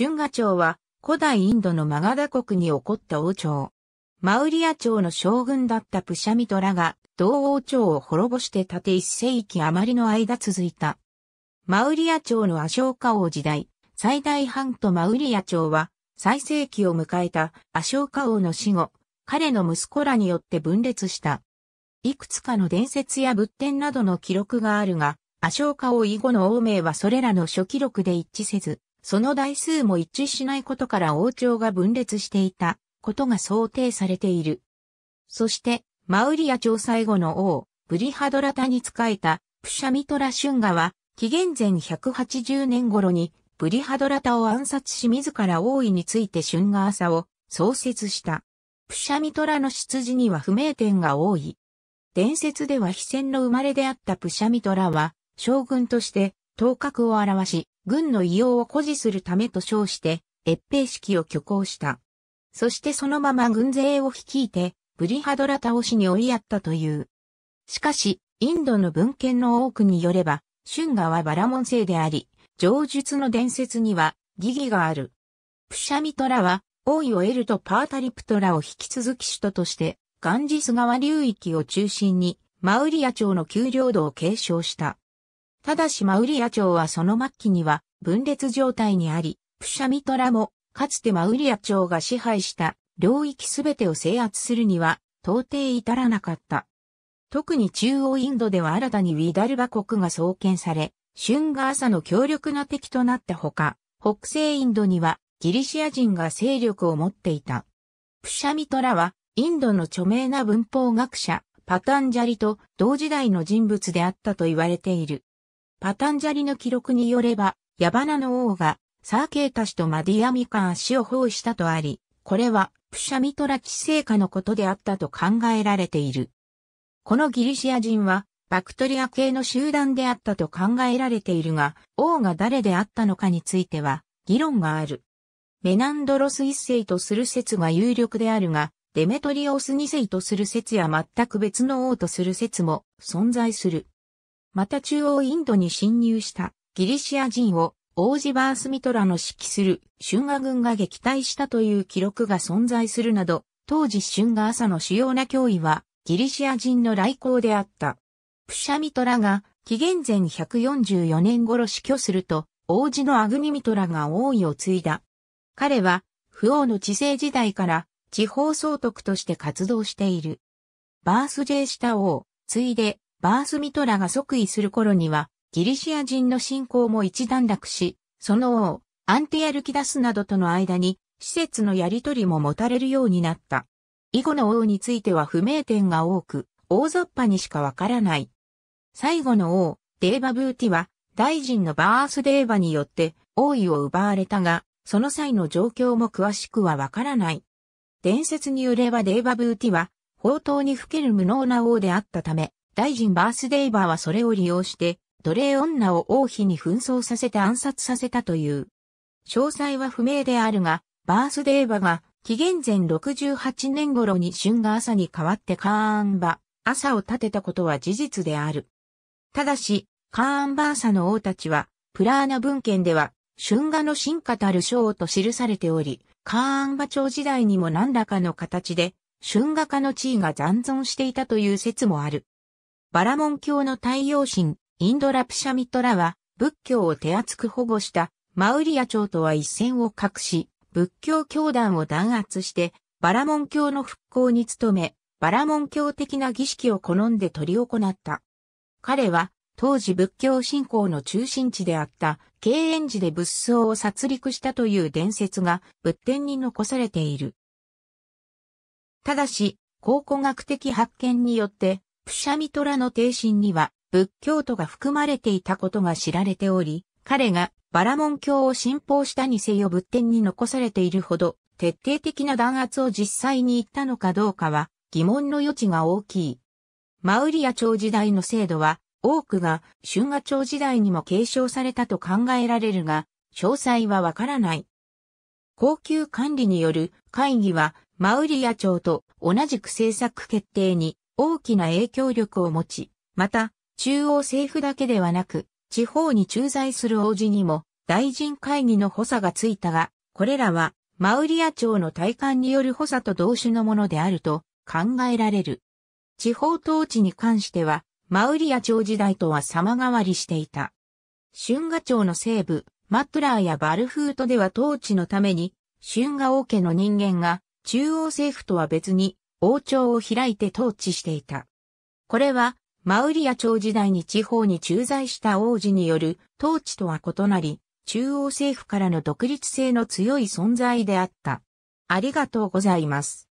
春画朝は古代インドのマガダ国に起こった王朝。マウリア朝の将軍だったプシャミトラが同王朝を滅ぼして縦一世紀余りの間続いた。マウリア朝のアショウカ王時代、最大半とマウリア朝は最盛期を迎えたアショウカ王の死後、彼の息子らによって分裂した。いくつかの伝説や仏典などの記録があるが、アショウカ王以後の王名はそれらの初記録で一致せず、その台数も一致しないことから王朝が分裂していたことが想定されている。そして、マウリア朝最後の王、ブリハドラタに仕えたプシャミトラシュンガは、紀元前180年頃にブリハドラタを暗殺し自ら王位についてシュンガーサを創設した。プシャミトラの出自には不明点が多い。伝説では非戦の生まれであったプシャミトラは、将軍として頭角を現し、軍の異様を誇示するためと称して、越兵式を挙行した。そしてそのまま軍勢を率いて、ブリハドラ倒しに追いやったという。しかし、インドの文献の多くによれば、春画はバラモン星であり、上述の伝説には疑義がある。プシャミトラは、王位を得るとパータリプトラを引き続き首都として、ガンジス川流域を中心に、マウリア朝の丘陵土を継承した。ただしマウリア朝はその末期には、分裂状態にあり、プシャミトラも、かつてマウリア朝が支配した領域すべてを制圧するには、到底至らなかった。特に中央インドでは新たにウィダルバ国が創建され、ガが朝の強力な敵となったほか、北西インドにはギリシア人が勢力を持っていた。プシャミトラは、インドの著名な文法学者、パタンジャリと同時代の人物であったと言われている。パタンジャリの記録によれば、ヤバナの王が、サーケータ氏とマディアミカー氏を包囲したとあり、これは、プシャミトラ治世下のことであったと考えられている。このギリシア人は、バクトリア系の集団であったと考えられているが、王が誰であったのかについては、議論がある。メナンドロス一世とする説が有力であるが、デメトリオス二世とする説や全く別の王とする説も存在する。また中央インドに侵入したギリシア人を王子バースミトラの指揮する春画軍が撃退したという記録が存在するなど、当時春画朝の主要な脅威はギリシア人の来航であった。プシャミトラが紀元前144年頃死去すると、王子のアグミミトラが王位を継いだ。彼は、不王の治世時代から地方総督として活動している。バースジェイシタ王、ついで、バースミトラが即位する頃には、ギリシア人の信仰も一段落し、その王、アンティアルキダスなどとの間に、施設のやりとりも持たれるようになった。以後の王については不明点が多く、大雑把にしかわからない。最後の王、デーバブーティは、大臣のバースデーバによって王位を奪われたが、その際の状況も詳しくはわからない。伝説によればデーバブーティは、宝刀に吹ける無能な王であったため、大臣バースデーバーはそれを利用して、奴隷女を王妃に紛争させて暗殺させたという。詳細は不明であるが、バースデーバが紀元前68年頃に春が朝に変わってカーンバ、朝を立てたことは事実である。ただし、カーンバーサの王たちは、プラーナ文献では、春画の進化たる章と記されており、カーンバ朝時代にも何らかの形で、春画家の地位が残存していたという説もある。バラモン教の太陽神、インドラプシャミトラは、仏教を手厚く保護したマウリア朝とは一線を画し、仏教教団を弾圧して、バラモン教の復興に努め、バラモン教的な儀式を好んで執り行った。彼は、当時仏教信仰の中心地であった、敬遠寺で仏像を殺戮したという伝説が仏典に残されている。ただし、考古学的発見によって、プシャミトラの定身には、仏教徒が含まれていたことが知られており、彼がバラモン教を信奉したにせよ仏典に残されているほど、徹底的な弾圧を実際に言ったのかどうかは疑問の余地が大きい。マウリア朝時代の制度は、多くが春画朝時代にも継承されたと考えられるが、詳細はわからない。高級管理による会議は、マウリア朝と同じく政策決定に大きな影響力を持ち、また中央政府だけではなく、地方に駐在する王子にも大臣会議の補佐がついたが、これらはマウリア朝の体感による補佐と同種のものであると考えられる。地方統治に関しては、マウリア朝時代とは様変わりしていた。春画朝の西部、マプトラーやバルフートでは統治のために、春画王家の人間が中央政府とは別に王朝を開いて統治していた。これはマウリア朝時代に地方に駐在した王子による統治とは異なり、中央政府からの独立性の強い存在であった。ありがとうございます。